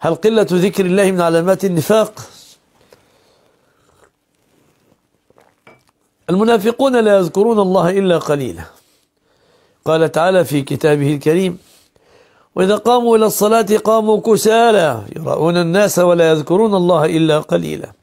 هل قلة ذكر الله من علامات النفاق المنافقون لا يذكرون الله إلا قليلا قال تعالى في كتابه الكريم وإذا قاموا إلى الصلاة قاموا كسالى يرؤون الناس ولا يذكرون الله إلا قليلا